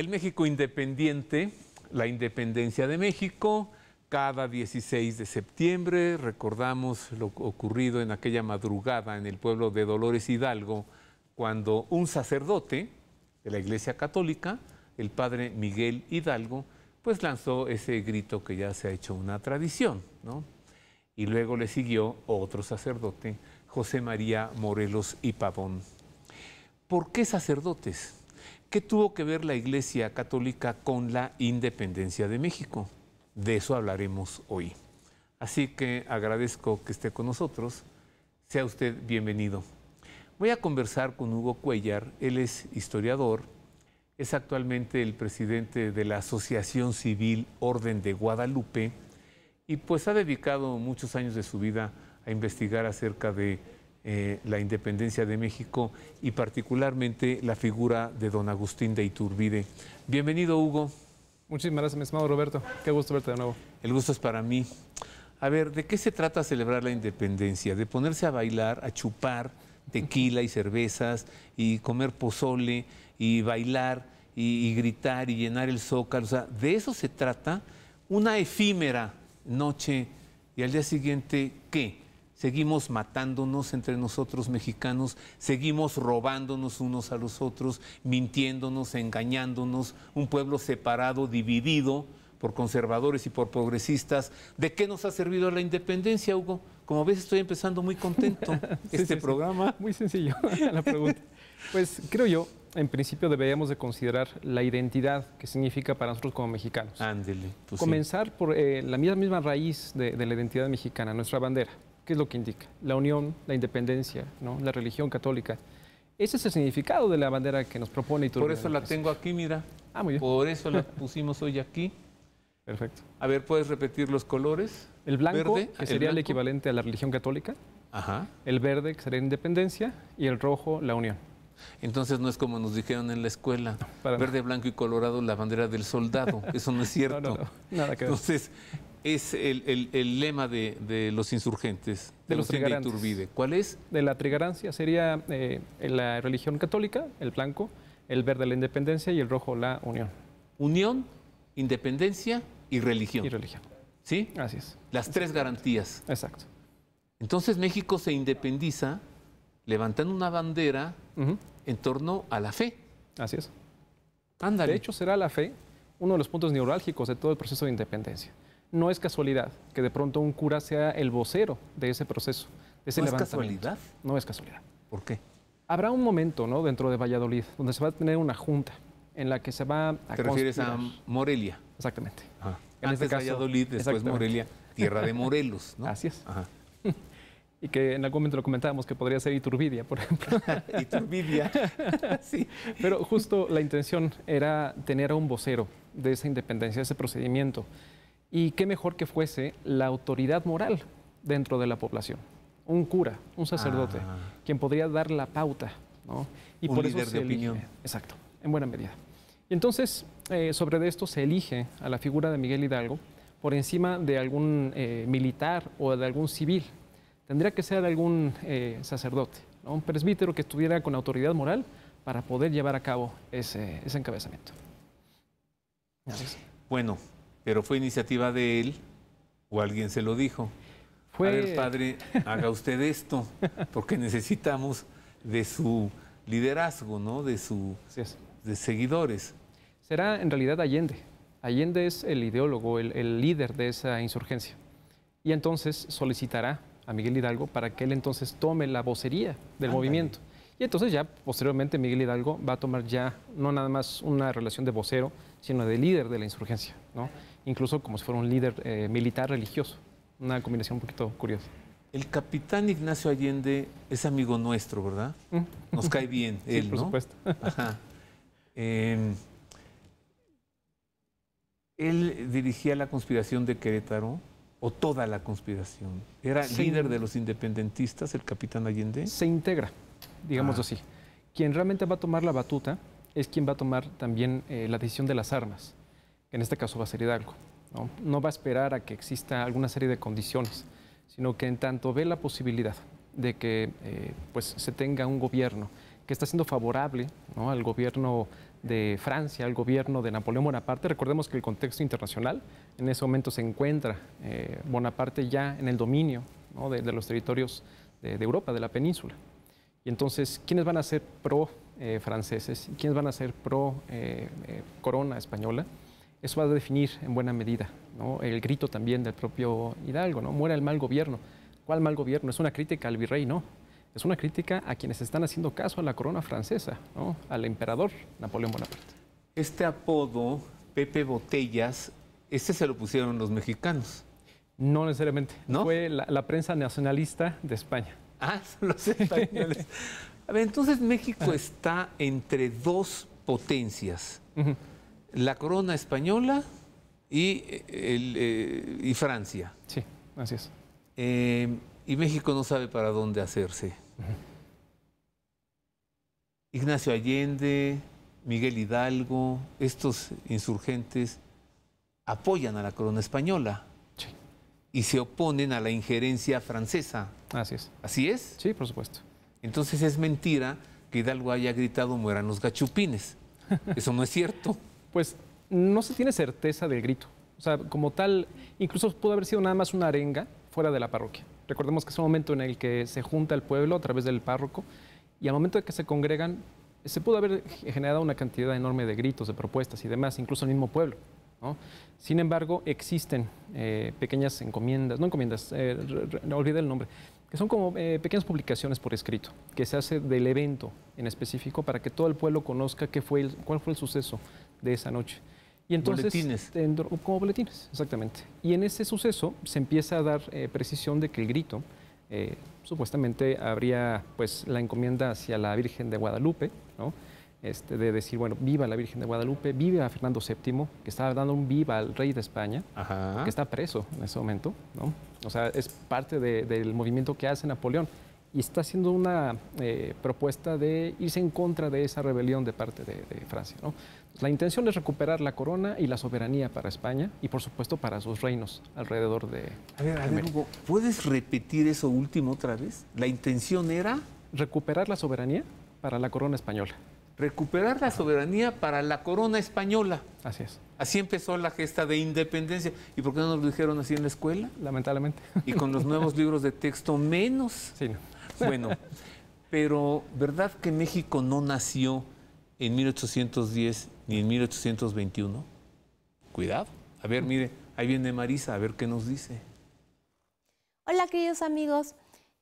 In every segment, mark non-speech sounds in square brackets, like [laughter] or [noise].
el México independiente, la independencia de México, cada 16 de septiembre recordamos lo ocurrido en aquella madrugada en el pueblo de Dolores Hidalgo, cuando un sacerdote de la Iglesia Católica, el padre Miguel Hidalgo, pues lanzó ese grito que ya se ha hecho una tradición, ¿no? Y luego le siguió otro sacerdote, José María Morelos y Pavón. ¿Por qué sacerdotes? ¿Qué tuvo que ver la Iglesia Católica con la independencia de México? De eso hablaremos hoy. Así que agradezco que esté con nosotros. Sea usted bienvenido. Voy a conversar con Hugo Cuellar. Él es historiador, es actualmente el presidente de la Asociación Civil Orden de Guadalupe y pues ha dedicado muchos años de su vida a investigar acerca de eh, la independencia de México y particularmente la figura de don Agustín de Iturbide. Bienvenido, Hugo. Muchísimas gracias, mi estimado Roberto. Qué gusto verte de nuevo. El gusto es para mí. A ver, ¿de qué se trata celebrar la independencia? ¿De ponerse a bailar, a chupar tequila y cervezas y comer pozole y bailar y gritar y llenar el zócalo? O sea, de eso se trata una efímera noche y al día siguiente, ¿qué? seguimos matándonos entre nosotros mexicanos, seguimos robándonos unos a los otros, mintiéndonos, engañándonos, un pueblo separado, dividido por conservadores y por progresistas. ¿De qué nos ha servido la independencia, Hugo? Como ves, estoy empezando muy contento [laughs] este programa. Muy sencillo [laughs] la pregunta. Pues creo yo, en principio deberíamos de considerar la identidad que significa para nosotros como mexicanos. Ándele. Pues Comenzar por eh, la misma, misma raíz de la identidad mexicana, nuestra bandera. ¿Qué es lo que indica? La unión, la independencia, ¿no? la religión católica. Ese es el significado de la bandera que nos propone Por eso la tengo aquí, mira. Ah, muy bien. Por [laughs] eso la pusimos hoy aquí. Perfecto. A ver, ¿puedes repetir los colores? El blanco, que sería el, equivalente a la religión católica. Ajá. El verde, que sería independencia. Y el rojo, la unión. Entonces no es como nos dijeron en la escuela, verde, blanco y colorado, la bandera del soldado. [laughs] Eso no es cierto. nada que ver. Entonces, es el, lema de, los insurgentes, de, los insurgentes ¿Cuál es? De la trigarancia sería eh, la religión católica, el blanco, el verde la independencia y el rojo la unión. Unión, independencia y religión. Y religión. ¿Sí? Así es. Las tres garantías. Exacto. Entonces México se independiza levantando una bandera en torno a la fe. Así es. Ándale. De hecho, será la fe uno de los puntos neurálgicos de todo el proceso de independencia. No es casualidad que de pronto un cura sea el vocero de ese proceso, ¿Es casualidad? No es casualidad. ¿Por qué? Habrá un momento, ¿no? Dentro de Valladolid, donde se va a tener una junta en la que se va a. ¿Te refieres a Morelia? Exactamente. Ah, en este caso, Valladolid, después Morelia, tierra de Morelos, ¿no? Así [laughs] y que en algún momento lo comentábamos que podría ser Iturbidia, por ejemplo. [laughs] Iturbidia, [laughs] sí. Pero justo la intención era tener a un vocero de esa independencia, de ese procedimiento. Y qué mejor que fuese la autoridad moral dentro de la población, un cura, un sacerdote, ah. quien podría dar la pauta. ¿no? Y un por líder de opinión. Exacto, en buena medida. Y entonces, eh, sobre esto se elige a la figura de Miguel Hidalgo por encima de algún eh, militar o de algún civil. Tendría que ser de algún eh, sacerdote, un presbítero que estuviera con autoridad moral para poder llevar a cabo ese encabezamiento. Bueno, pero fue iniciativa de él o alguien se lo dijo. Fue... A ver, padre, haga usted esto, porque necesitamos de su liderazgo, ¿no? De sus de seguidores. Será en realidad Allende. Allende es el ideólogo, el, líder de esa insurgencia. Y entonces solicitará a Miguel Hidalgo para que él entonces tome la vocería del movimiento. Y entonces ya posteriormente Miguel Hidalgo va a tomar ya no nada más una relación de vocero, sino de líder de la insurgencia. ¿no? incluso como si fuera un líder eh, militar religioso. Una combinación un poquito curiosa. El capitán Ignacio Allende es amigo nuestro, ¿verdad? Mm. Nos cae bien [laughs] él, sí, por supuesto. [laughs] Ajá. Em, él dirigía la conspiración de Querétaro o toda la conspiración. ¿Era líder de los independentistas el capitán Allende? Se integra, digamos ah. así. Quien realmente va a tomar la batuta es quien va a tomar también eh, la decisión de las armas en este caso va a ser Hidalgo. ¿no? va a esperar a que exista alguna serie de condiciones, sino que en tanto ve la posibilidad de que eh, pues, se tenga un gobierno que está siendo favorable al gobierno de Francia, al gobierno de Napoleón Bonaparte. Recordemos que el contexto internacional en ese momento se encuentra eh, Bonaparte ya en el dominio de, los territorios de, Europa, de la península. Y entonces, ¿quiénes van a ser pro franceses eh, franceses? ¿Quiénes van a ser pro corona española? eso va a definir en buena medida ¿no? el grito también del propio Hidalgo, ¿no? Muera el mal gobierno. ¿Cuál mal gobierno? Es una crítica al virrey, no. Es una crítica a quienes están haciendo caso a la corona francesa, ¿no? al emperador Napoleón Bonaparte. Este apodo, Pepe Botellas, este se lo pusieron los mexicanos. No necesariamente. Fue la, prensa nacionalista de España. Ah, [laughs] los españoles. [laughs] a ver, entonces México está entre dos potencias la corona española eh, eh, y, Francia. Sí, así es. Eh, y México no sabe para dónde hacerse. Ignacio Allende, Miguel Hidalgo, estos insurgentes apoyan a la corona española y se oponen a la injerencia francesa. Así es. ¿Así es? Sí, por supuesto. Entonces es mentira que Hidalgo haya gritado mueran los gachupines. [laughs] Eso no es cierto pues no se tiene certeza del grito. O sea, como tal, incluso pudo haber sido nada más una arenga fuera de la parroquia. Recordemos que es un momento en el que se junta el pueblo a través del párroco y al momento de que se congregan, se pudo haber generado una cantidad enorme de gritos, de propuestas y demás, incluso el mismo pueblo. Sin embargo, existen eh, pequeñas encomiendas, no encomiendas, eh, el nombre, que son como eh, pequeñas publicaciones por escrito, que se hace del evento en específico para que todo el pueblo conozca qué fue cuál fue el suceso de esa noche. Y entonces, boletines. como boletines, exactamente. Y en ese suceso se empieza a dar eh, precisión de que el grito eh, supuestamente habría pues la encomienda hacia la Virgen de Guadalupe, ¿no? Este, de decir, bueno, viva la Virgen de Guadalupe, viva a Fernando VII, que estaba dando un viva al rey de España, que está preso en ese momento, ¿no? O sea, es parte del movimiento que hace Napoleón y está haciendo una eh, propuesta de irse en contra de esa rebelión de parte de, de Francia, ¿no? La intención es recuperar la corona y la soberanía para España y por supuesto para sus reinos alrededor de... A ver, a ver Hugo, ¿puedes repetir eso último otra vez? ¿La intención era? Recuperar la soberanía para la corona española. Recuperar la soberanía para la corona española. Así es. Así empezó la gesta de independencia. ¿Y por qué no nos lo dijeron así en la escuela? Lamentablemente. Y con los nuevos [laughs] libros de texto menos. Sí, Bueno, [laughs] pero ¿verdad que México no nació en 1810 ni en 1821. Cuidado. A ver, mire, ahí viene Marisa, a ver qué nos dice. Hola queridos amigos,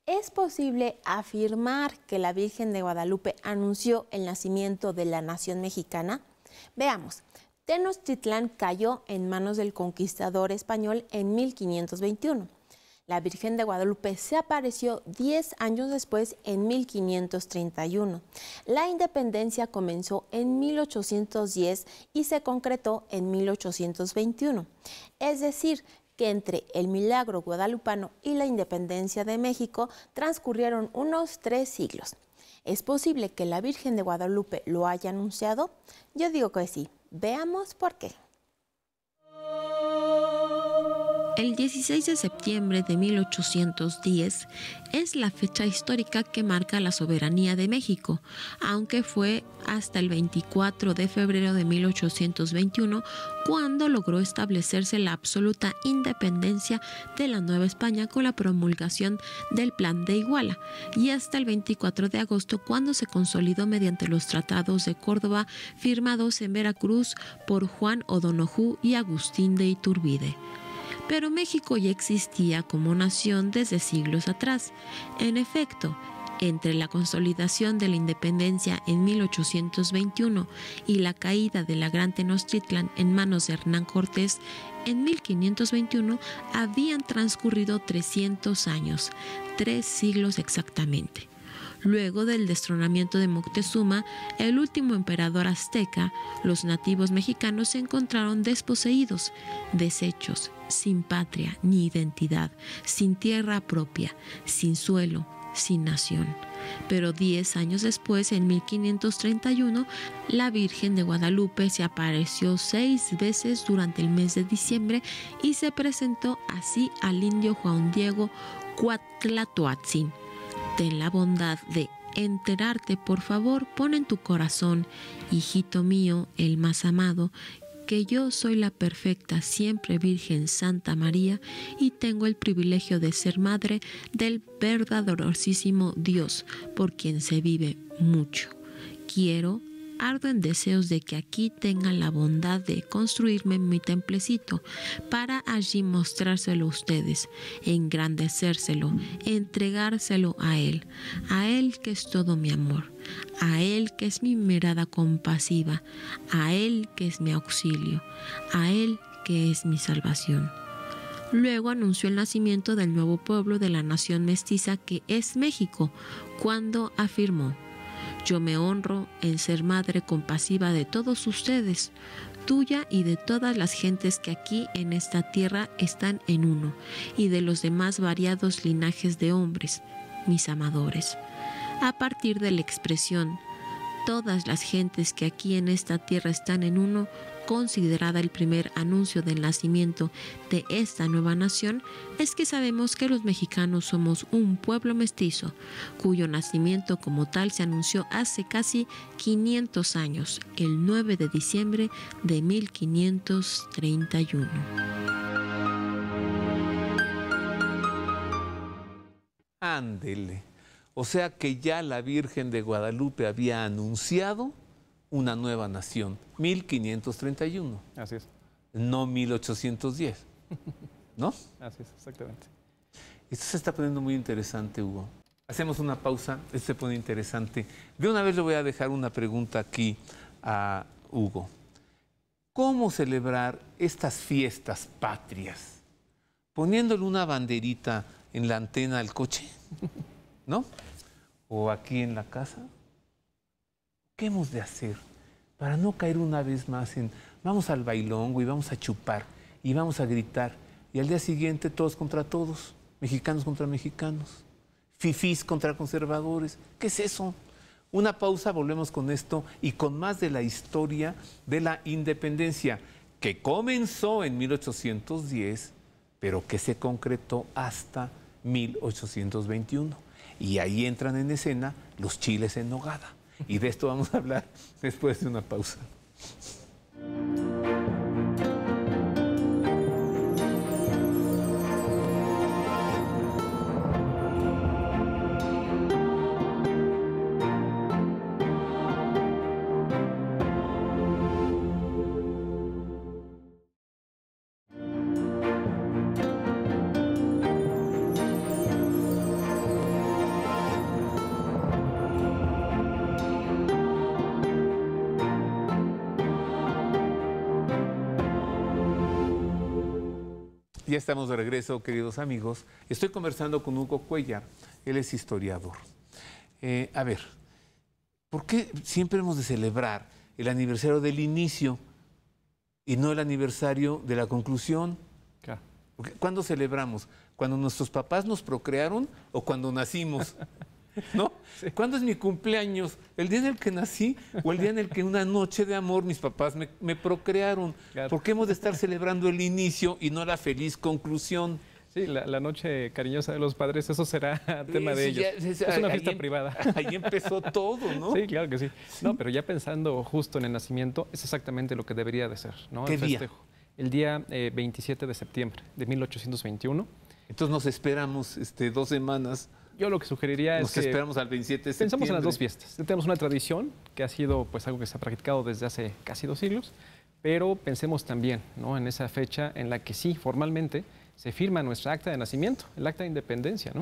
¿es posible afirmar que la Virgen de Guadalupe anunció el nacimiento de la nación mexicana? Veamos, Tenochtitlán cayó en manos del conquistador español en 1521. La Virgen de Guadalupe se apareció 10 años después en 1531. La independencia comenzó en 1810 y se concretó en 1821. Es decir, que entre el milagro guadalupano y la independencia de México transcurrieron unos tres siglos. ¿Es posible que la Virgen de Guadalupe lo haya anunciado? Yo digo que sí. Veamos por qué. El 16 de septiembre de 1810 es la fecha histórica que marca la soberanía de México, aunque fue hasta el 24 de febrero de 1821 cuando logró establecerse la absoluta independencia de la Nueva España con la promulgación del Plan de Iguala, y hasta el 24 de agosto cuando se consolidó mediante los tratados de Córdoba firmados en Veracruz por Juan O'Donoghue y Agustín de Iturbide pero México ya existía como nación desde siglos atrás. En efecto, entre la consolidación de la independencia en 1821 y la caída de la Gran Tenochtitlan en manos de Hernán Cortés en 1521 habían transcurrido 300 años, tres siglos exactamente. Luego del destronamiento de Moctezuma, el último emperador azteca, los nativos mexicanos se encontraron desposeídos, deshechos, sin patria ni identidad, sin tierra propia, sin suelo, sin nación. Pero diez años después, en 1531, la Virgen de Guadalupe se apareció seis veces durante el mes de diciembre y se presentó así al indio Juan Diego Cuatlatoatzin ten la bondad de enterarte, por favor, pon en tu corazón, hijito mío, el más amado, que yo soy la perfecta, siempre Virgen Santa María, y tengo el privilegio de ser madre del verdadorosísimo Dios, por quien se vive mucho. Quiero ardo en deseos de que aquí tengan la bondad de construirme mi templecito para allí mostrárselo a ustedes, engrandecérselo, entregárselo a Él, a Él que es todo mi amor, a Él que es mi mirada compasiva, a Él que es mi auxilio, a Él que es mi salvación. Luego anunció el nacimiento del nuevo pueblo de la nación mestiza que es México, cuando afirmó, yo me honro en ser madre compasiva de todos ustedes, tuya y de todas las gentes que aquí en esta tierra están en uno, y de los demás variados linajes de hombres, mis amadores. A partir de la expresión, todas las gentes que aquí en esta tierra están en uno, considerada el primer anuncio del nacimiento de esta nueva nación, es que sabemos que los mexicanos somos un pueblo mestizo, cuyo nacimiento como tal se anunció hace casi 500 años, el 9 de diciembre de 1531. Ándele. O sea que ya la Virgen de Guadalupe había anunciado una nueva nación, 1531. Así es. No 1810. ¿No? [laughs] Así es, exactamente. Esto se está poniendo muy interesante, Hugo. Hacemos una pausa, esto se pone interesante. De una vez le voy a dejar una pregunta aquí a Hugo. ¿Cómo celebrar estas fiestas patrias? ¿Poniéndole una banderita en la antena al coche? ¿No? ¿O aquí en la casa? ¿Qué hemos de hacer para no caer una vez más en vamos al bailongo y vamos a chupar y vamos a gritar y al día siguiente todos contra todos, mexicanos contra mexicanos, fifís contra conservadores? ¿Qué es eso? Una pausa, volvemos con esto y con más de la historia de la independencia que comenzó en 1810, pero que se concretó hasta 1821. Y ahí entran en escena los chiles en nogada. Y de esto vamos a hablar después de una pausa. Ya estamos de regreso, queridos amigos. Estoy conversando con Hugo Cuellar, él es historiador. Eh, a ver, ¿por qué siempre hemos de celebrar el aniversario del inicio y no el aniversario de la conclusión? ¿Cuándo celebramos? ¿Cuando nuestros papás nos procrearon o cuando nacimos? [laughs] ¿no? ¿Cuándo es mi cumpleaños? ¿El día en el que nací o el día en el que en una noche de amor mis papás me, procrearon? ¿Por qué hemos de estar celebrando el inicio y no la feliz conclusión? Sí, la, noche cariñosa de los padres, eso será [laughs] tema de ellos. es, una fiesta em- privada. [laughs] Ahí empezó todo, ¿no? Sí, claro que sí. No, pero ya pensando justo en el nacimiento, es exactamente lo que debería de ser, ¿Qué el día? El día 27 eh, de septiembre de 1821. Entonces nos esperamos este, dos semanas yo lo que sugeriría es que esperamos al 27 de Pensamos en las dos fiestas. tenemos una tradición que ha sido pues algo que se ha practicado desde hace casi dos siglos, pero pensemos también ¿no? en esa fecha en la que sí, formalmente, se firma nuestro acta de nacimiento, el acta de independencia,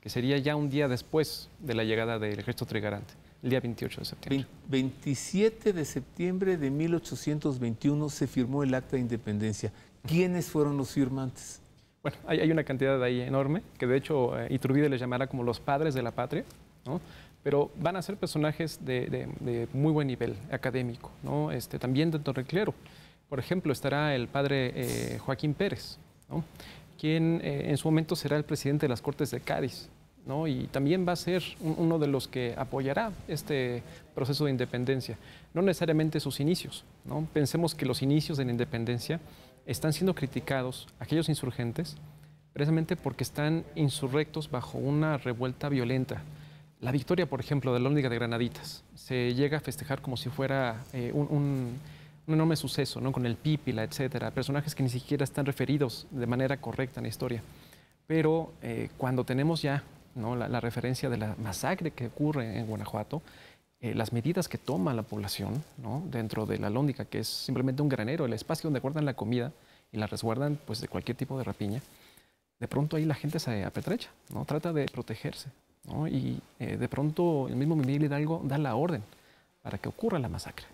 que sería ya un día después de la llegada del ejército trigarante, el día 28 de septiembre. 27 de septiembre de 1821 se firmó el acta de independencia. ¿Quiénes fueron los firmantes? Bueno, hay, una cantidad ahí enorme, que de hecho eh, Iturbide les llamará como los padres de la patria, pero van a ser personajes de, muy buen nivel académico, ¿no? este, también de Torreclero. Por ejemplo, estará el padre eh, Joaquín Pérez, quien eh, en su momento será el presidente de las Cortes de Cádiz, y también va a ser uno de los que apoyará este proceso de independencia, no necesariamente sus inicios. ¿no? Pensemos que los inicios de la independencia están siendo criticados aquellos insurgentes precisamente porque están insurrectos bajo una revuelta violenta. La victoria, por ejemplo, de la de Granaditas se llega a festejar como si fuera eh, un, un, enorme suceso, ¿no? con el pípila, etcétera, personajes que ni siquiera están referidos de manera correcta en la historia. Pero eh, cuando tenemos ya la referencia de la masacre que ocurre en Guanajuato, eh, las medidas que toma la población dentro de la lóndica, que es simplemente un granero, el espacio donde guardan la comida y la resguardan pues, de cualquier tipo de rapiña, de pronto ahí la gente se apetrecha, ¿no? trata de protegerse. Y eh, de pronto el mismo Miguel Hidalgo da la orden para que ocurra la masacre.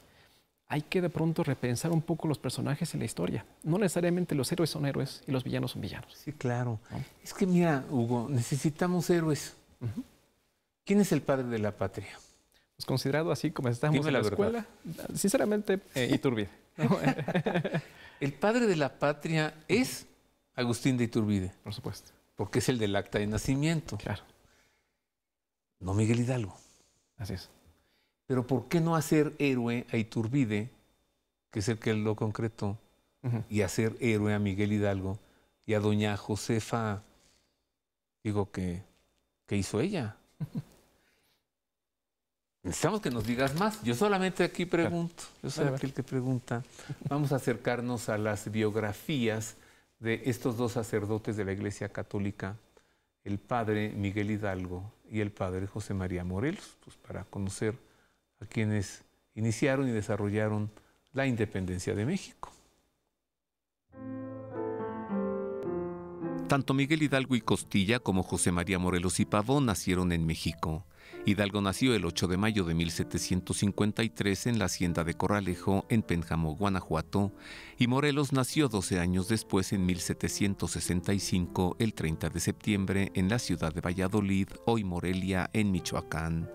Hay que de pronto repensar un poco los personajes en la historia. No necesariamente los héroes son héroes y los villanos son villanos. Sí, claro. Es que mira, Hugo, necesitamos héroes. ¿Quién es el padre de la patria? Pues, considerado así como estábamos en la, escuela, sinceramente, eh, Iturbide. [laughs] el padre de la patria es Agustín de Iturbide. Por supuesto. Porque es el del acta de nacimiento. Claro. No Miguel Hidalgo. Así es. Pero ¿por qué no hacer héroe a Iturbide, que es el que lo concretó, y hacer héroe a Miguel Hidalgo y a doña Josefa, digo que, que hizo ella? [laughs] Necesitamos que nos digas más. Yo solamente aquí pregunto, yo soy aquel que pregunta. Vamos a acercarnos a las biografías de estos dos sacerdotes de la Iglesia Católica, el padre Miguel Hidalgo y el padre José María Morelos, pues para conocer a quienes iniciaron y desarrollaron la independencia de México. Tanto Miguel Hidalgo y Costilla como José María Morelos y Pavón nacieron en México Hidalgo nació el 8 de mayo de 1753 en la hacienda de Corralejo, en Pénjamo, Guanajuato, y Morelos nació 12 años después en 1765, el 30 de septiembre, en la ciudad de Valladolid, hoy Morelia, en Michoacán.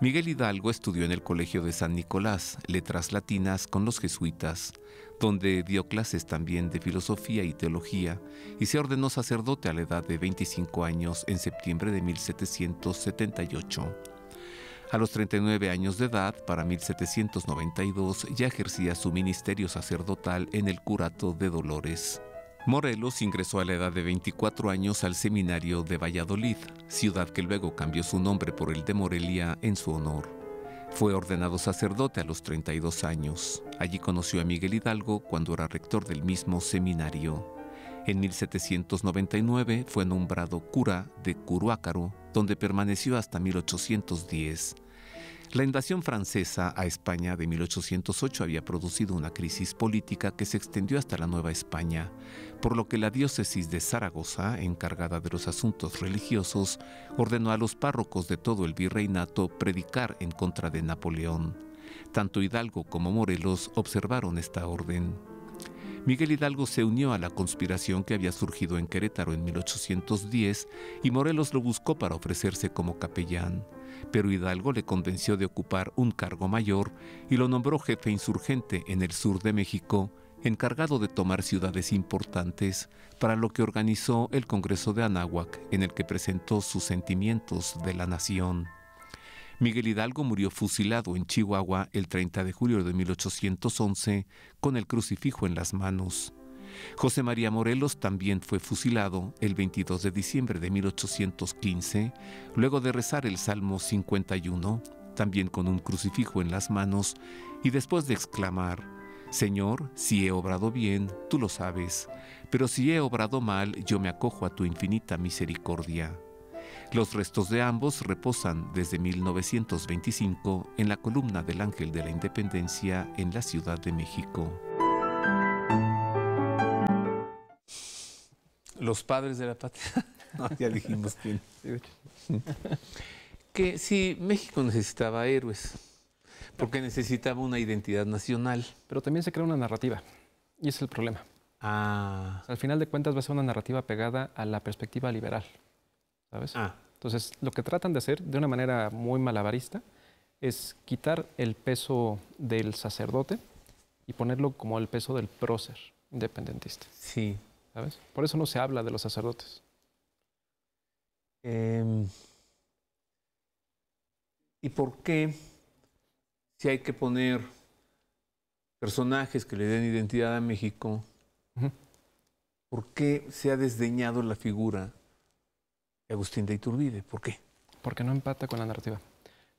Miguel Hidalgo estudió en el Colegio de San Nicolás, Letras Latinas con los jesuitas donde dio clases también de filosofía y teología y se ordenó sacerdote a la edad de 25 años en septiembre de 1778. A los 39 años de edad, para 1792, ya ejercía su ministerio sacerdotal en el curato de Dolores. Morelos ingresó a la edad de 24 años al seminario de Valladolid, ciudad que luego cambió su nombre por el de Morelia en su honor. Fue ordenado sacerdote a los 32 años. Allí conoció a Miguel Hidalgo cuando era rector del mismo seminario. En 1799 fue nombrado cura de Curuácaro, donde permaneció hasta 1810. La invasión francesa a España de 1808 había producido una crisis política que se extendió hasta la Nueva España, por lo que la diócesis de Zaragoza, encargada de los asuntos religiosos, ordenó a los párrocos de todo el virreinato predicar en contra de Napoleón. Tanto Hidalgo como Morelos observaron esta orden. Miguel Hidalgo se unió a la conspiración que había surgido en Querétaro en 1810 y Morelos lo buscó para ofrecerse como capellán pero Hidalgo le convenció de ocupar un cargo mayor y lo nombró jefe insurgente en el sur de México, encargado de tomar ciudades importantes, para lo que organizó el Congreso de Anáhuac, en el que presentó sus sentimientos de la nación. Miguel Hidalgo murió fusilado en Chihuahua el 30 de julio de 1811 con el crucifijo en las manos. José María Morelos también fue fusilado el 22 de diciembre de 1815, luego de rezar el Salmo 51, también con un crucifijo en las manos, y después de exclamar, Señor, si he obrado bien, tú lo sabes, pero si he obrado mal, yo me acojo a tu infinita misericordia. Los restos de ambos reposan desde 1925 en la columna del Ángel de la Independencia en la Ciudad de México. Los padres de la patria. [laughs] ya dijimos quién. [laughs] que sí, México necesitaba héroes, porque necesitaba una identidad nacional. Pero también se crea una narrativa, y es el problema. Ah. al final de cuentas va a ser una narrativa pegada a la perspectiva liberal, ¿sabes? Ah. Entonces, lo que tratan de hacer de una manera muy malabarista es quitar el peso del sacerdote y ponerlo como el peso del prócer independentista. Sí, ¿Sabes? Por eso no se habla de los sacerdotes. Em, ¿Y por qué si hay que poner personajes que le den identidad a México, por qué se ha desdeñado la figura de Agustín de Iturbide? ¿Por qué? Porque no empata con la narrativa.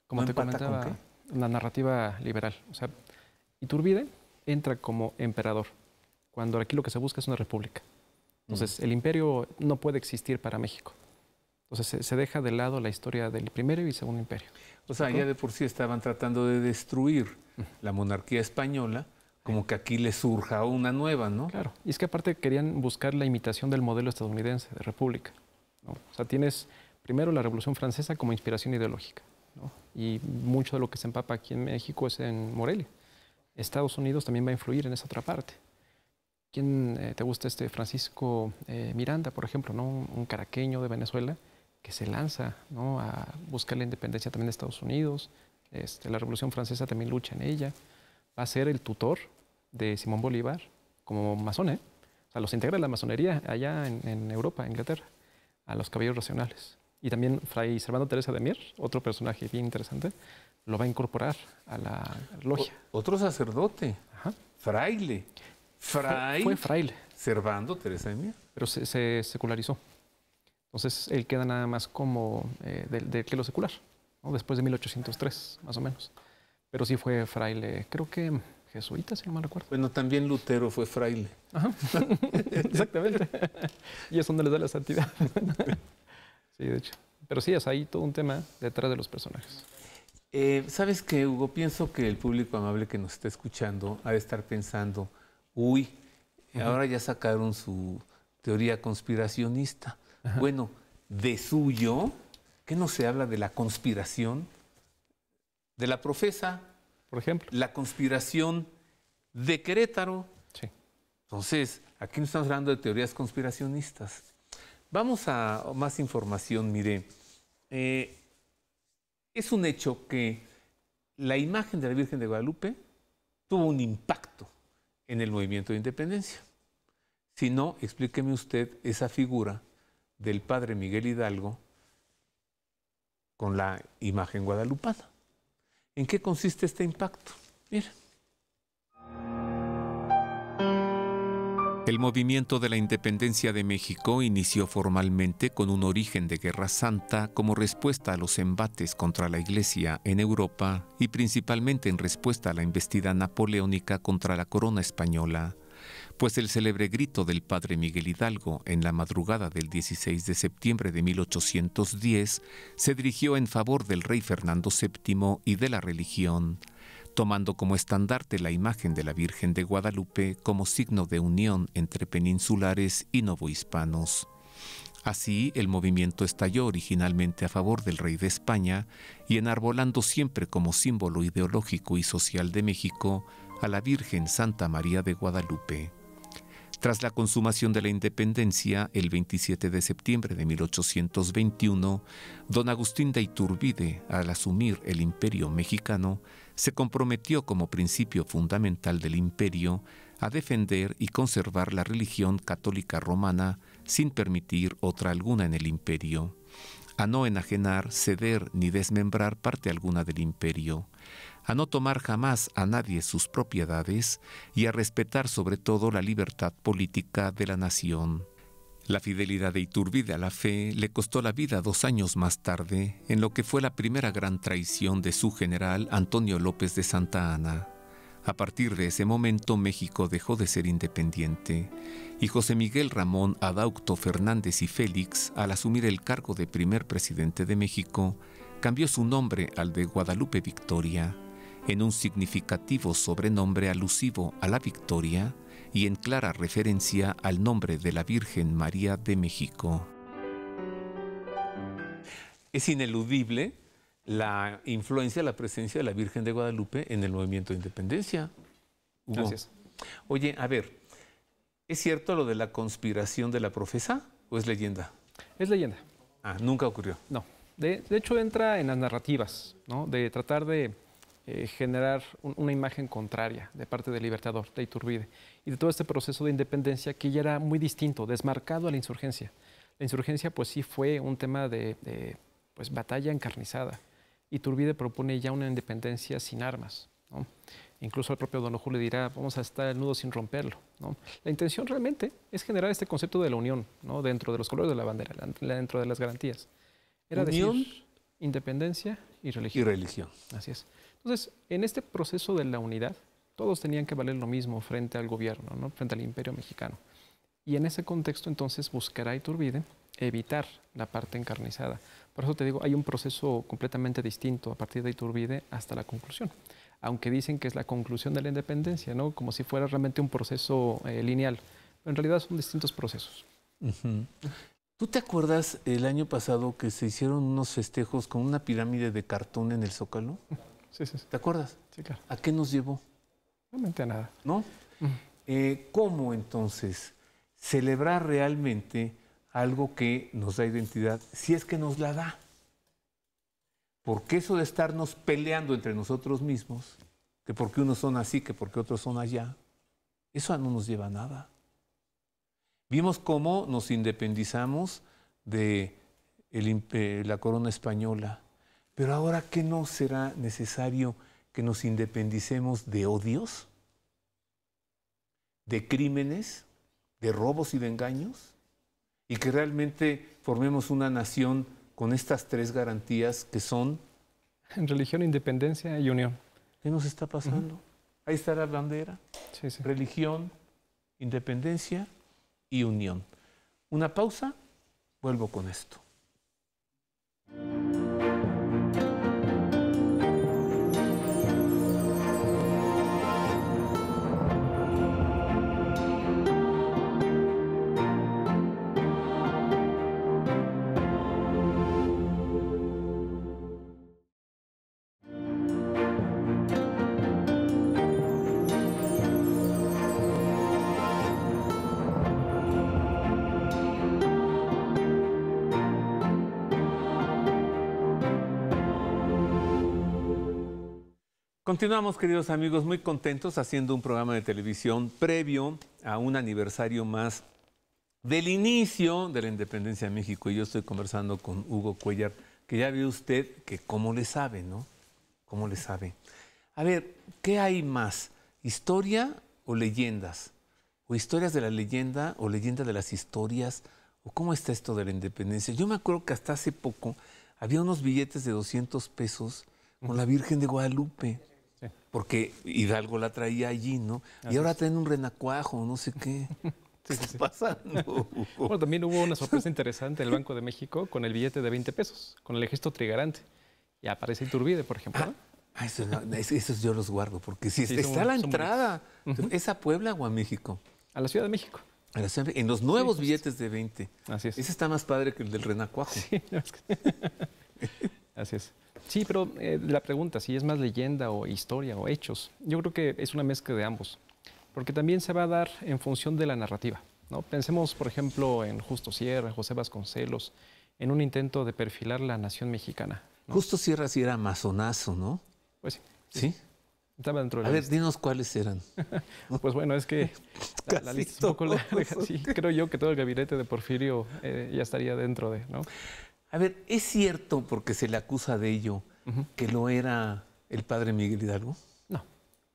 Como te comentaba, con la narrativa liberal. O sea, Iturbide entra como emperador, cuando aquí lo que se busca es una república. Entonces, mm. el imperio no puede existir para México. Entonces, se, deja de lado la historia del primero y segundo imperio. O sea, ya de por sí estaban tratando de destruir la monarquía española, como que aquí les surja una nueva, ¿no? Claro. Y es que aparte querían buscar la imitación del modelo estadounidense de república. O sea, tienes primero la Revolución Francesa como inspiración ideológica. Y mucho de lo que se empapa aquí en México es en Morelia. Estados Unidos también va a influir en esa otra parte. ¿Quién eh, te gusta este Francisco eh, Miranda, por ejemplo, ¿no? un caraqueño de Venezuela que se lanza ¿no? a buscar la independencia también de Estados Unidos? Este, la Revolución Francesa también lucha en ella. Va a ser el tutor de Simón Bolívar como masón, ¿eh? O sea, los integra la masonería allá en, en Europa, Inglaterra, a los caballeros racionales. Y también Fray Servando Teresa de Mier, otro personaje bien interesante, lo va a incorporar a la logia. otro sacerdote, fraile. Fray. Fue, fraile. Servando Teresa de Mier. Pero se, secularizó. Entonces él queda nada más como eh, de del, que secular, después de 1803, más o menos. Pero sí fue fraile, creo que jesuita, si no me recuerdo. Bueno, también Lutero fue fraile. Ajá. [laughs] Exactamente. y eso donde les da la santidad. [laughs] sí, de hecho. Pero sí, es ahí todo un tema detrás de los personajes. Eh, ¿Sabes qué, Hugo? Pienso que el público amable que nos está escuchando ha de estar pensando uy, ahora ya sacaron su teoría conspiracionista. Bueno, de suyo, ¿qué no se habla de la conspiración? De la profesa. Por ejemplo. La conspiración de Querétaro. Sí. Entonces, aquí no estamos hablando de teorías conspiracionistas. Vamos a más información, mire. Eh, es un hecho que la imagen de la Virgen de Guadalupe tuvo un impacto en el movimiento de independencia. Si no, explíqueme usted esa figura del padre Miguel Hidalgo con la imagen guadalupada ¿En qué consiste este impacto? Mira. El movimiento de la independencia de México inició formalmente con un origen de Guerra Santa como respuesta a los embates contra la Iglesia en Europa y principalmente en respuesta a la investida napoleónica contra la corona española, pues el célebre grito del padre Miguel Hidalgo en la madrugada del 16 de septiembre de 1810 se dirigió en favor del rey Fernando VII y de la religión, tomando como estandarte la imagen de la Virgen de Guadalupe como signo de unión entre peninsulares y novohispanos. Así, el movimiento estalló originalmente a favor del rey de España y enarbolando siempre como símbolo ideológico y social de México a la Virgen Santa María de Guadalupe. Tras la consumación de la independencia, el 27 de septiembre de 1821, don Agustín de Iturbide, al asumir el imperio mexicano, se comprometió como principio fundamental del imperio a defender y conservar la religión católica romana sin permitir otra alguna en el imperio, a no enajenar, ceder ni desmembrar parte alguna del imperio, a no tomar jamás a nadie sus propiedades y a respetar sobre todo la libertad política de la nación. La fidelidad de Iturbide a la fe le costó la vida dos años más tarde en lo que fue la primera gran traición de su general Antonio López de Santa Ana. A partir de ese momento México dejó de ser independiente y José Miguel Ramón Adaucto Fernández y Félix, al asumir el cargo de primer presidente de México, cambió su nombre al de Guadalupe Victoria, en un significativo sobrenombre alusivo a la victoria y en clara referencia al nombre de la Virgen María de México. Es ineludible la influencia, la presencia de la Virgen de Guadalupe en el movimiento de independencia. Gracias. Oye, a ver, ¿es cierto lo de la conspiración de la profesa o es leyenda? Es leyenda. Ah, nunca ocurrió. No. de hecho, entra en las narrativas, ¿no? De tratar de eh, generar una imagen contraria de parte del Libertador, de Iturbide, y de todo este proceso de independencia que ya era muy distinto, desmarcado a la insurgencia. La insurgencia pues sí fue un tema de, pues, batalla encarnizada. Iturbide propone ya una independencia sin armas. ¿no? Incluso el propio Don julio le dirá, vamos a estar el nudo sin romperlo. ¿no? La intención realmente es generar este concepto de la unión ¿no? dentro de los colores de la bandera, dentro de las garantías. Era unión, independencia y religión. Y religión. Así es. Entonces, en este proceso de la unidad, todos tenían que valer lo mismo frente al gobierno, ¿no? frente al imperio mexicano. Y en ese contexto entonces buscará Iturbide evitar la parte encarnizada. Por eso te digo, hay un proceso completamente distinto a partir de Iturbide hasta la conclusión. Aunque dicen que es la conclusión de la independencia, ¿no? como si fuera realmente un proceso eh, lineal. Pero en realidad son distintos procesos. ¿Tú te acuerdas el año pasado que se hicieron unos festejos con una pirámide de cartón en el Zócalo? [laughs] ¿Te acuerdas? Sí, claro. ¿A qué nos llevó? Realmente a nada. ¿No? Mm. Eh, ¿Cómo entonces celebrar realmente algo que nos da identidad, si es que nos la da? Porque eso de estarnos peleando entre nosotros mismos, que porque unos son así, que porque otros son allá, eso no nos lleva a nada. Vimos cómo nos independizamos de eh, la corona española, pero ahora, ¿qué no será necesario que nos independicemos de odios, de crímenes, de robos y de engaños? Y que realmente formemos una nación con estas tres garantías que son... religión, independencia y unión. ¿Qué nos está pasando? Ahí está la bandera. Religión, independencia y unión. Una pausa, vuelvo con esto. Continuamos, queridos amigos, muy contentos haciendo un programa de televisión previo a un aniversario más del inicio de la independencia de México. Y yo estoy conversando con Hugo Cuellar, que ya vio usted que cómo le sabe, ¿no? ¿Cómo le sabe? A ver, ¿qué hay más? ¿Historia o leyendas? ¿O historias de la leyenda o leyenda de las historias? ¿O cómo está esto de la independencia? Yo me acuerdo que hasta hace poco había unos billetes de 200 pesos con la Virgen de Guadalupe. Porque Hidalgo la traía allí, ¿no? y ahora traen un renacuajo, no sé qué. [laughs] ¿Qué está pasando? bueno, también hubo una sorpresa [laughs] interesante en el Banco de México con el billete de 20 pesos, con el gesto trigarante. Y aparece Iturbide, por ejemplo. Ah, ah esos, yo los guardo, porque si está la entrada, esa Puebla o a México? A la Ciudad de México. en los nuevos billetes de 20. Así es. Ese está más padre que el del Renacuajo. Sí, [laughs] así es. Sí, pero eh, la pregunta, si es más leyenda o historia o hechos, yo creo que es una mezcla de ambos, porque también se va a dar en función de la narrativa. ¿no? Pensemos, por ejemplo, en Justo Sierra, José Vasconcelos, en un intento de perfilar la nación mexicana. Justo Sierra sí era mazonazo, ¿no? Pues sí. ¿Sí? Estaba dentro de la A ver, dinos cuáles eran. [laughs] pues bueno, es que lista un poco creo yo que todo el gabinete de Porfirio eh, ya estaría dentro de, ¿no? A ver, ¿es cierto, porque se le acusa de ello, que no era el padre Miguel Hidalgo? No,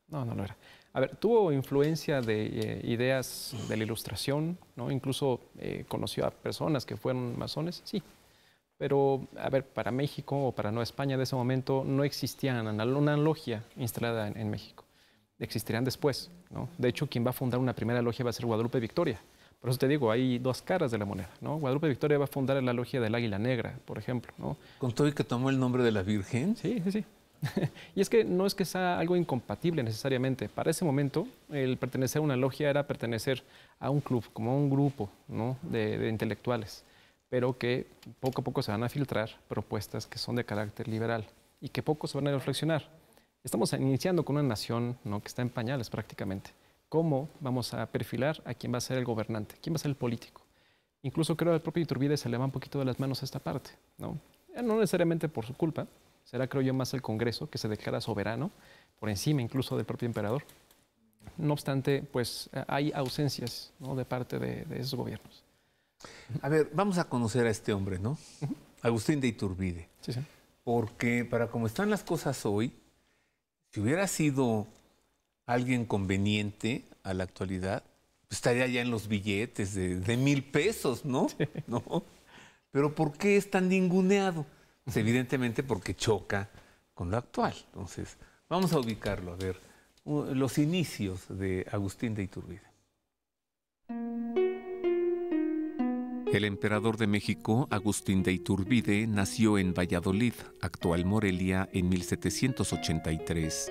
no, no lo era. A ver, tuvo influencia de eh, ideas de la ilustración, ¿no? Incluso eh, conoció a personas que fueron masones, sí. Pero, a ver, para México o para Nueva España de ese momento no existía una logia instalada en, México. Existirán después, ¿no? De hecho, quien va a fundar una primera logia va a ser Guadalupe Victoria por eso te digo, hay dos caras de la moneda. ¿no? Guadalupe Victoria va a fundar la logia del Águila Negra, por ejemplo. ¿no? ¿Con todo y que tomó el nombre de la Virgen? Sí, sí, sí. [laughs] y es que no es que sea algo incompatible necesariamente. Para ese momento, el pertenecer a una logia era pertenecer a un club, como a un grupo de, intelectuales, pero que poco a poco se van a filtrar propuestas que son de carácter liberal y que poco se van a reflexionar. Estamos iniciando con una nación ¿no? que está en pañales prácticamente cómo vamos a perfilar a quién va a ser el gobernante, quién va a ser el político. Incluso creo que al propio Iturbide se le va un poquito de las manos a esta parte, ¿no? Eh, no necesariamente por su culpa, será creo yo más el Congreso que se declara soberano, por encima incluso del propio emperador. No obstante, pues eh, hay ausencias ¿no? de parte de, esos gobiernos. A ver, vamos a conocer a este hombre, ¿no? Agustín de Iturbide. Sí, sí. Porque para como están las cosas hoy, si hubiera sido alguien conveniente a la actualidad, pues, estaría ya en los billetes de, mil pesos, ¿no? [laughs] ¿no? Pero ¿por qué es tan ninguneado? Pues, evidentemente porque choca con lo actual. Entonces, vamos a ubicarlo, a ver, los inicios de Agustín de Iturbide. El emperador de México, Agustín de Iturbide, nació en Valladolid, actual Morelia, en 1783.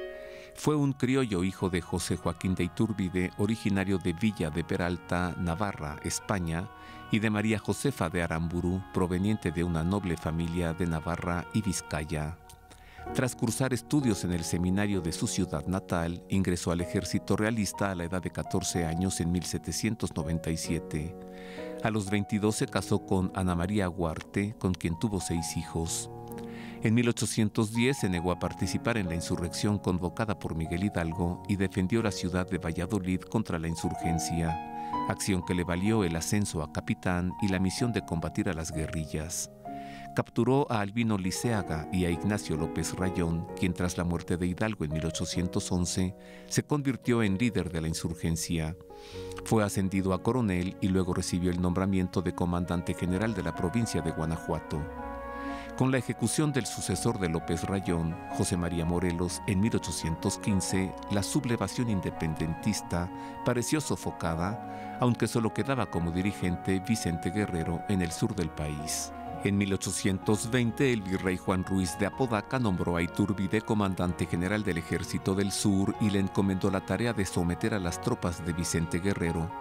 Fue un criollo hijo de José Joaquín de Iturbide, originario de Villa de Peralta, Navarra, España, y de María Josefa de Aramburu, proveniente de una noble familia de Navarra y Vizcaya. Tras cursar estudios en el seminario de su ciudad natal, ingresó al ejército realista a la edad de 14 años en 1797. A los 22 se casó con Ana María Huarte, con quien tuvo seis hijos. En 1810 se negó a participar en la insurrección convocada por Miguel Hidalgo y defendió la ciudad de Valladolid contra la insurgencia, acción que le valió el ascenso a capitán y la misión de combatir a las guerrillas. Capturó a Albino Liceaga y a Ignacio López Rayón, quien tras la muerte de Hidalgo en 1811 se convirtió en líder de la insurgencia. Fue ascendido a coronel y luego recibió el nombramiento de comandante general de la provincia de Guanajuato con la ejecución del sucesor de López Rayón, José María Morelos, en 1815, la sublevación independentista pareció sofocada, aunque solo quedaba como dirigente Vicente Guerrero en el sur del país. En 1820, el virrey Juan Ruiz de Apodaca nombró a Iturbide comandante general del Ejército del Sur y le encomendó la tarea de someter a las tropas de Vicente Guerrero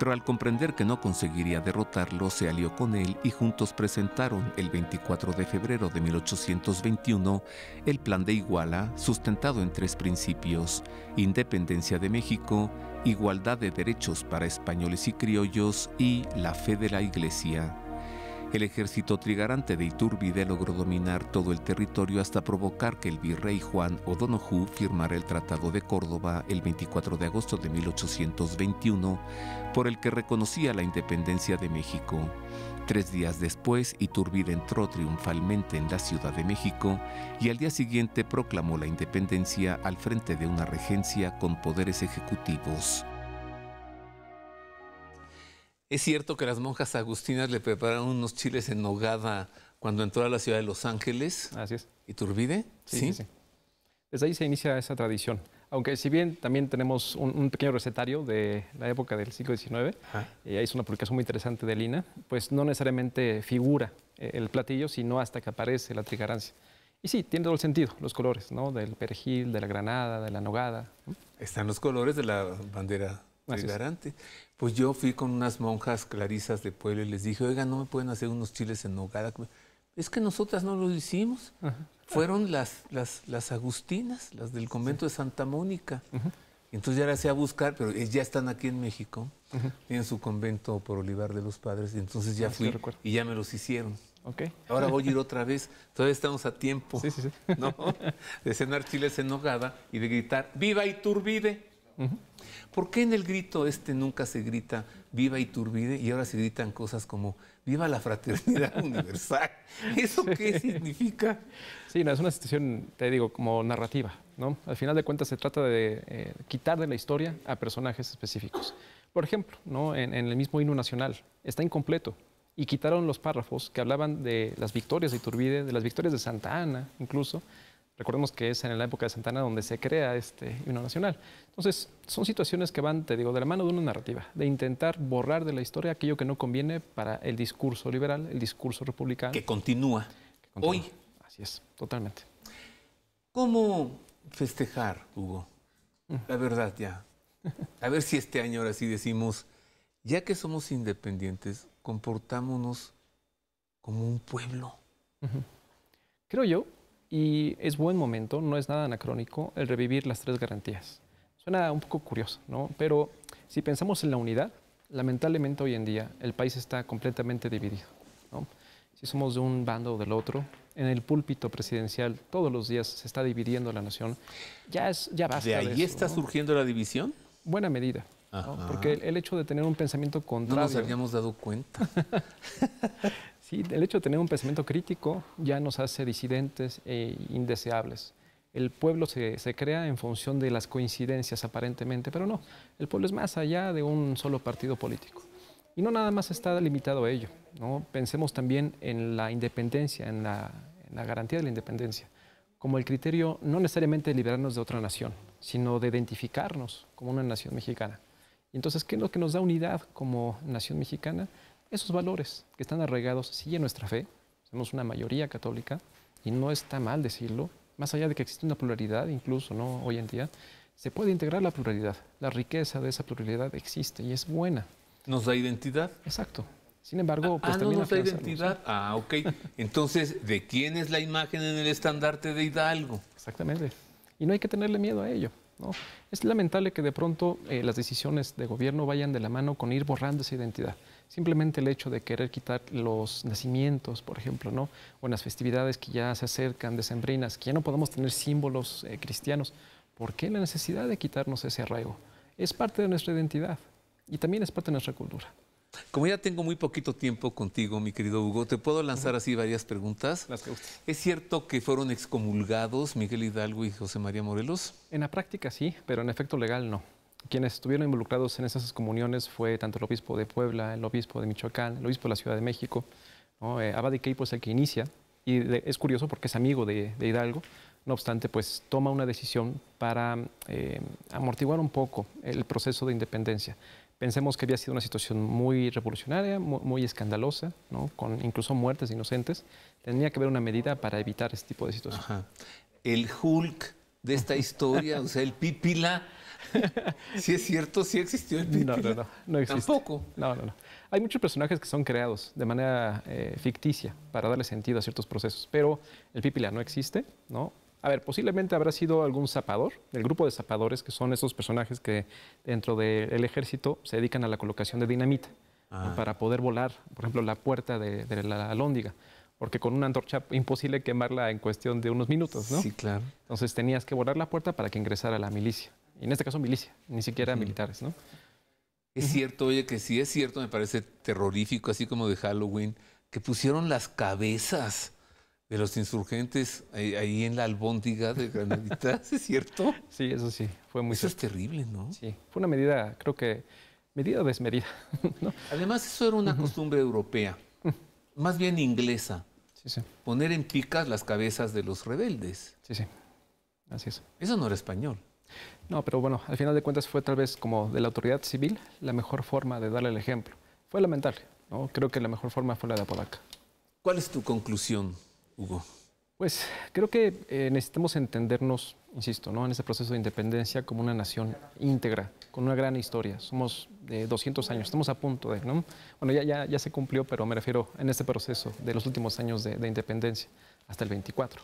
pero al comprender que no conseguiría derrotarlo, se alió con él y juntos presentaron el 24 de febrero de 1821 el Plan de Iguala, sustentado en tres principios, independencia de México, igualdad de derechos para españoles y criollos y la fe de la Iglesia. El ejército trigarante de Iturbide logró dominar todo el territorio hasta provocar que el virrey Juan O'Donoghue firmara el Tratado de Córdoba el 24 de agosto de 1821, por el que reconocía la independencia de México. Tres días después, Iturbide entró triunfalmente en la Ciudad de México y al día siguiente proclamó la independencia al frente de una regencia con poderes ejecutivos. ¿Es cierto que las monjas agustinas le prepararon unos chiles en nogada cuando entró a la ciudad de Los Ángeles? Así es. ¿Iturbide? Sí, ¿Sí? Desde ahí se inicia esa tradición. Aunque si bien también tenemos un, pequeño recetario de la época del siglo XIX, y eh, ahí es una publicación muy interesante de Lina, pues no necesariamente figura eh, el platillo, sino hasta que aparece la trigarancia. Y sí, tiene todo el sentido, los colores, ¿no? Del perejil, de la granada, de la nogada. Están los colores de la bandera pues yo fui con unas monjas clarisas de pueblo y les dije, oiga, no me pueden hacer unos chiles en nogada. Es que nosotras no los hicimos. Fueron las, las, las, agustinas, las del convento de Santa Mónica. Entonces ya las a buscar, pero eh, ya están aquí en México. Tienen su convento por Olivar de los Padres. Y entonces ya ah, fui y ya me los hicieron. Okay. Ahora voy a ir otra vez. Todavía estamos a tiempo [laughs] de cenar chiles en nogada y de gritar ¡Viva Iturbide! ¿Por qué en el grito este nunca se grita viva Iturbide y ahora se gritan cosas como viva la fraternidad [laughs] universal? ¿Eso qué significa? Sí, no, es una situación, te digo, como narrativa. ¿no? Al final de cuentas se trata de eh, quitar de la historia a personajes específicos. Por ejemplo, ¿no? en, el mismo himno nacional está incompleto y quitaron los párrafos que hablaban de las victorias de Iturbide, de las victorias de Santa Ana incluso Recordemos que es en la época de Santana donde se crea este himno nacional. Entonces, son situaciones que van, te digo, de la mano de una narrativa, de intentar borrar de la historia aquello que no conviene para el discurso liberal, el discurso republicano. Que continúa, hoy. Así es, totalmente. ¿Cómo festejar, Hugo? La verdad ya. A ver si este año ahora sí decimos, ya que somos independientes, comportámonos como un pueblo. Creo yo y es buen momento, no es nada anacrónico, el revivir las tres garantías. Suena un poco curioso, ¿no? Pero si pensamos en la unidad, lamentablemente hoy en día el país está completamente dividido, Si somos de un bando o del otro, en el púlpito presidencial todos los días se está dividiendo la nación. Ya es ya basta. ¿De ahí está surgiendo la división? Buena medida. Porque el, hecho de tener un pensamiento contrario... No nos habíamos dado cuenta. [laughs] sí, el hecho de tener un pensamiento crítico ya nos hace disidentes e indeseables. El pueblo se, se crea en función de las coincidencias aparentemente, pero no, el pueblo es más allá de un solo partido político. Y no nada más está limitado a ello. ¿no? Pensemos también en la independencia, en la, en la, garantía de la independencia, como el criterio no necesariamente de liberarnos de otra nación, sino de identificarnos como una nación mexicana entonces, ¿qué es lo que nos da unidad como nación mexicana? Esos valores que están arraigados, sigue nuestra fe, somos una mayoría católica, y no está mal decirlo, más allá de que existe una pluralidad, incluso no hoy en día, se puede integrar la pluralidad, la riqueza de esa pluralidad existe y es buena. ¿Nos da identidad? Exacto. Sin embargo, ah, pues ah, no nos da identidad. Ah, ok. Entonces, ¿de quién es la imagen en el estandarte de Hidalgo? Exactamente. Y no hay que tenerle miedo a ello. Es lamentable que de pronto eh, las decisiones de gobierno vayan de la mano con ir borrando esa identidad. Simplemente el hecho de querer quitar los nacimientos, por ejemplo, ¿no? o en las festividades que ya se acercan, decembrinas, que ya no podemos tener símbolos eh, cristianos. ¿Por qué la necesidad de quitarnos ese arraigo? Es parte de nuestra identidad y también es parte de nuestra cultura. Como ya tengo muy poquito tiempo contigo, mi querido Hugo, te puedo lanzar así varias preguntas. ¿Es cierto que fueron excomulgados Miguel Hidalgo y José María Morelos? En la práctica sí, pero en efecto legal no. Quienes estuvieron involucrados en esas comuniones fue tanto el obispo de Puebla, el obispo de Michoacán, el obispo de la Ciudad de México. ¿no? Eh, Abad de es pues, el que inicia y es curioso porque es amigo de, Hidalgo. No obstante, pues toma una decisión para eh, amortiguar un poco el proceso de independencia. Pensemos que había sido una situación muy revolucionaria, muy, escandalosa, con incluso muertes inocentes. Tenía que haber una medida para evitar este tipo de situaciones. El Hulk de esta historia, o sea, el Pipila, si [laughs] es cierto, sí existió el Pipila. No, no, no, existe. Tampoco. No, no, no. Hay muchos personajes que son creados de manera eh, ficticia para darle sentido a ciertos procesos, pero el Pipila no existe, ¿no? A ver, posiblemente habrá sido algún zapador, el grupo de zapadores, que son esos personajes que dentro del ejército se dedican a la colocación de dinamita ah. para poder volar, por ejemplo, la puerta de, la alóndiga porque con una antorcha imposible quemarla en cuestión de unos minutos, ¿no? Sí, claro. Entonces tenías que volar la puerta para que ingresara la milicia. Y en este caso milicia, ni siquiera militares, ¿no? Es cierto, oye, que sí es cierto, me parece terrorífico, así como de Halloween, que pusieron las cabezas de los insurgentes ahí en la albóndiga de Granaditas, [laughs] ¿es cierto? Sí, eso sí, fue muy Eso es terrible, ¿no? Sí, fue una medida, creo que, medida desmedida. [laughs] Además, eso era una costumbre europea, más bien inglesa. Sí, sí. Poner en picas las cabezas de los rebeldes. Sí, sí, así es. Eso no era español. No, pero bueno, al final de cuentas fue tal vez como de la autoridad civil la mejor forma de darle el ejemplo. Fue lamentable, ¿no? Creo que la mejor forma fue la de Apodaca. ¿Cuál es tu conclusión? Hugo? Pues creo que eh, necesitamos entendernos, insisto, ¿no? en ese proceso de independencia como una nación íntegra, con una gran historia. Somos de 200 años, estamos a punto de, Bueno, ya, ya, se cumplió, pero me refiero en este proceso de los últimos años de, independencia, hasta el 24.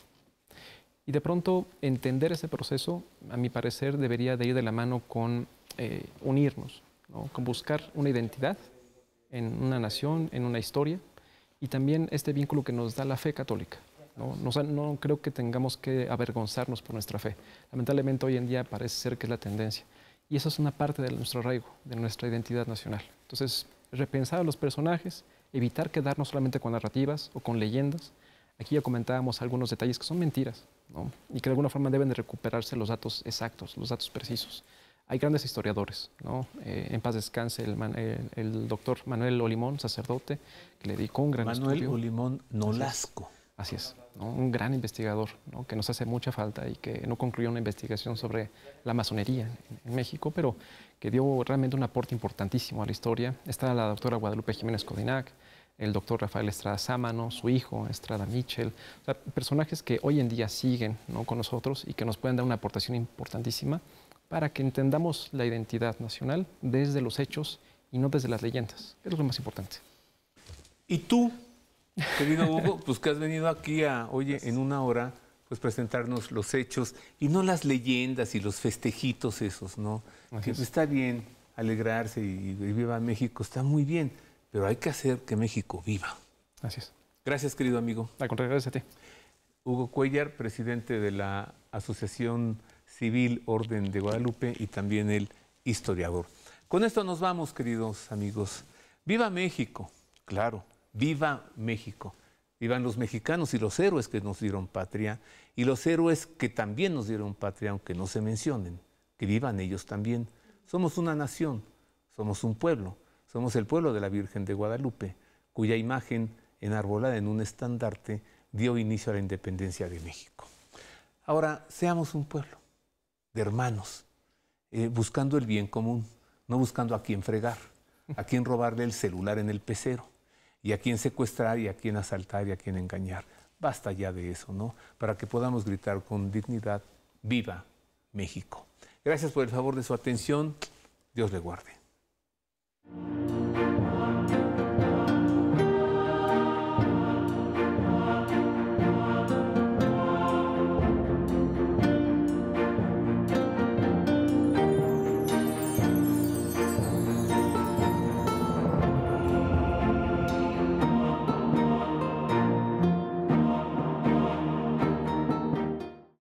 Y de pronto entender ese proceso, a mi parecer, debería de ir de la mano con eh, unirnos, con buscar una identidad en una nación, en una historia, y también este vínculo que nos da la fe católica. No, creo que tengamos que avergonzarnos por nuestra fe. Lamentablemente hoy en día parece ser que es la tendencia. Y eso es una parte de nuestro arraigo, de nuestra identidad nacional. Entonces, repensar a los personajes, evitar quedarnos solamente con narrativas o con leyendas. Aquí ya comentábamos algunos detalles que son mentiras y que de alguna forma deben de recuperarse los datos exactos, los datos precisos hay grandes historiadores, ¿no? Eh, en paz descanse eh, el, doctor Manuel Olimón, sacerdote, que le dedicó un gran Manuel estudio. Manuel Olimón Nolasco. Así es, un gran investigador ¿no? que nos hace mucha falta y que no concluyó una investigación sobre la masonería en, México, pero que dio realmente un aporte importantísimo a la historia. Está la doctora Guadalupe Jiménez Codinac, el doctor Rafael Estrada Sámano, su hijo Estrada Mitchell, o sea, personajes que hoy en día siguen con nosotros y que nos pueden dar una aportación importantísima para que entendamos la identidad nacional desde los hechos y no desde las leyendas, que es lo más importante. ¿Y tú, querido Hugo, [laughs] pues que has venido aquí a, oye, en una hora, pues presentarnos los hechos y no las leyendas y los festejitos esos, ¿no? está bien alegrarse y, viva México, está muy bien, pero hay que hacer que México viva. Gracias. Gracias, querido amigo. para contrario, a ti. Hugo Cuellar, presidente de la Asociación civil Orden de Guadalupe y también el historiador. Con esto nos vamos, queridos amigos. Viva México, claro, viva México. Vivan los mexicanos y los héroes que nos dieron patria y los héroes que también nos dieron patria, aunque no se mencionen, que vivan ellos también. Somos una nación, somos un pueblo, somos el pueblo de la Virgen de Guadalupe, cuya imagen enarbolada en un estandarte dio inicio a la independencia de México. Ahora, seamos un pueblo de hermanos, eh, buscando el bien común, no buscando a quién fregar, a quién robarle el celular en el pecero, y a quién secuestrar, y a quién asaltar, y a quién engañar. Basta ya de eso, ¿no? Para que podamos gritar con dignidad, viva México. Gracias por el favor de su atención. Dios le guarde.